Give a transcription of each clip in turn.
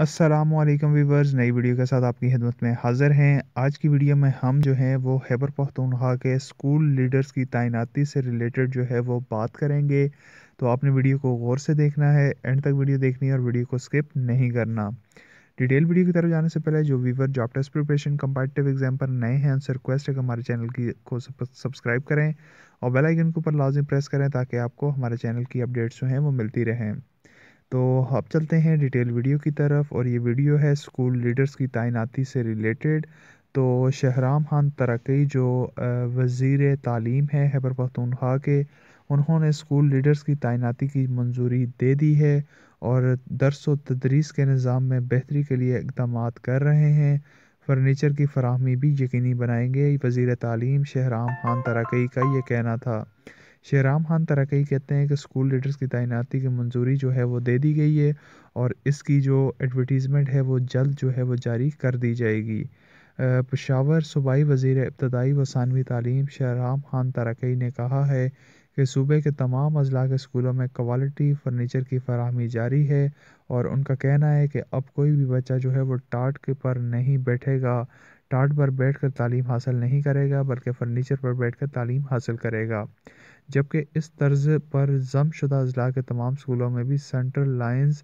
Aslam viewers नई video के साथ आपकी खिदमत में हाज़िर हैं आज की वीडियो में हम जो हैं वो हैबर पख्तूनख्वा के स्कूल लीडर्स की तैनाती से रिलेटेड जो है वो बात करेंगे तो आपने वीडियो को गौर से देखना है एंड तक वीडियो देखनी है और वीडियो को स्किप नहीं करना डिटेल वीडियो की तरफ जाने से पहले जो viewer job test preparation competitive exam पर नए हैं उनसे रिक्वेस्ट है कि हमारे चैनल की को सब्सक्राइब करें और बेल आइकन के ऊपर लाजमी प्रेस करें ताकि आपको हमारे चैनल की अपडेट्स जो हैं वो मिलती रहें तो अब चलते हैं डिटेल वीडियो की तरफ और ये वीडियो है स्कूल लीडर्स की तैनाती से रिलेटेड तो शहराम खान तरक्की जो वज़ी तालीम है हैबर पख्तूनख्वा के उन्होंने स्कूल लीडर्स की तैनाती की मंजूरी दे दी है और दरस व तदरीस के निज़ाम में बेहतरी के लिए इकदाम कर रहे हैं फर्नीचर की फरहमी भी यकीनी बनाएंगे वज़ी तालीम शहराम खान तरक्की का ये कहना था शेराम खान तरक्की कहते हैं कि स्कूल लीडर्स की तैनाती की मंजूरी जो है वो दे दी गई है और इसकी जो एडवर्टीज़मेंट है वो जल्द जो है वो जारी कर दी जाएगी पशावर सूबाई वज़ी इब्तदाई वसानवी तालीम शहराम खान तरक्की ने कहा है कि सूबे के तमाम अजला के स्कूलों में क्वालिटी फ़र्नीचर की फरहमी जारी है और उनका कहना है कि अब कोई भी बच्चा जो है वो टाट के पर नहीं बैठेगा टाट पर बैठ कर तालीम हासिल नहीं करेगा बल्कि फर्नीचर पर बैठ कर तालीम हासिल करेगा जबकि इस तर्ज पर जमशुदा अजला के तमाम स्कूलों में भी सेंट्रल लाइन्स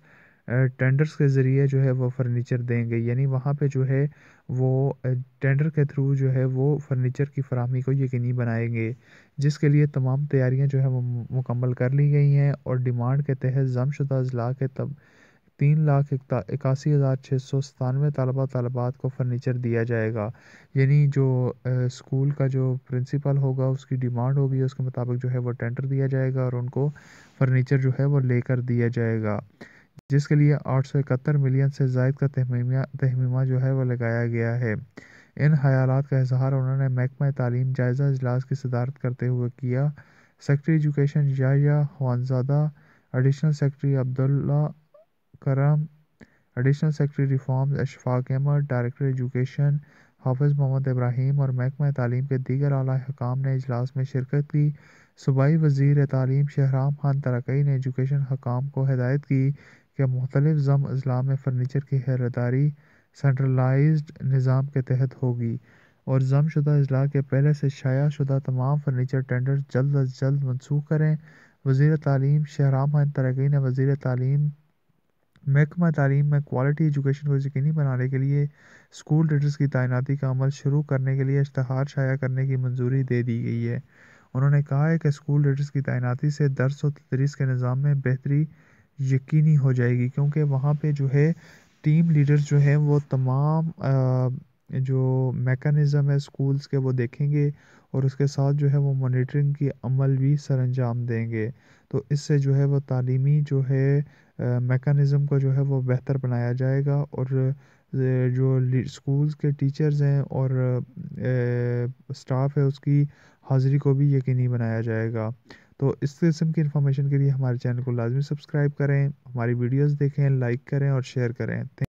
टेंडर्स के ज़रिए जो है वह फर्नीचर देंगे यानी वहाँ पर जो है वो टेंडर के थ्रू जो है वो फर्नीचर की फरहमी को यकीनी बनाएंगे जिसके लिए तमाम तैयारियाँ जो है वो मुकम्मल कर ली गई हैं और डिमांड के तहत जमशुदा अजला के तब तीन लाख इक्यासी हज़ार छः सौ सतानवे तलबा तलबात को फर्नीचर दिया जाएगा यानी जो स्कूल का जो प्रिंसिपल होगा उसकी डिमांड होगी उसके मुताबिक जो है वो टेंडर दिया जाएगा और उनको फर्नीचर जो है वो लेकर दिया जाएगा जिसके लिए आठ सौ इकहत्तर मिलियन से जायद का तहमीमा तहमीमा जो है वो लगाया गया है इन ख्याल का इजहार उन्होंने महकमा तालीम जायज़ा अजलास की सदारत करते हुए किया सेक्रटरी एजुकेशन याया additional secretary Abdullah Karam additional secretary reforms Ashfaq Ahmed director education Hafiz Mohammad Ibrahim और महकमा तालीम के दीगर अली हकाम ने अजलास में शिरकत की सूबाई वजीर तालीम शहराम खान तरकई ने एजुकेशन हकाम को हदायत की कि मुख्तलिफ जम अजला में फ़र्नीचर की हैरदारी सेंट्रलाइज निज़ाम के तहत होगी और जम शुदा अजला के पहले से शाया शुदा तमाम फर्नीचर टेंडर जल्द अज जल्द मनसूख करें वजीर तालीम शहराम खान तरकई ने वजीर तालीम महकमा तलीम में क्वालिटी एजुकेशन को यकीनी बनाने के लिए स्कूल टीचर्स की तैनाती का अमल शुरू करने के लिए इश्तहार शाया करने की मंजूरी दे दी गई है उन्होंने कहा है कि स्कूल टीचर्स की तैनाती से दर्स व तदरीस के निज़ाम में बेहतरी यकीनी हो जाएगी क्योंकि वहाँ पर जो है टीम लीडर्स जो हैं वो तमाम आ, जो मेकनिज़म है स्कूल्स के वो देखेंगे और उसके साथ जो है वो मॉनिटरिंग की अमल भी सर अंजाम देंगे तो इससे जो है वो तालीमी जो है मेकानिज़म को जो है वो बेहतर बनाया जाएगा और जो स्कूल्स के टीचर्स हैं और स्टाफ है उसकी हाज़िरी को भी यकीनी बनाया जाएगा तो इस किस्म की इन्फॉर्मेशन के लिए हमारे चैनल को लाजमी सब्सक्राइब करें हमारी वीडियोस देखें लाइक करें और शेयर करें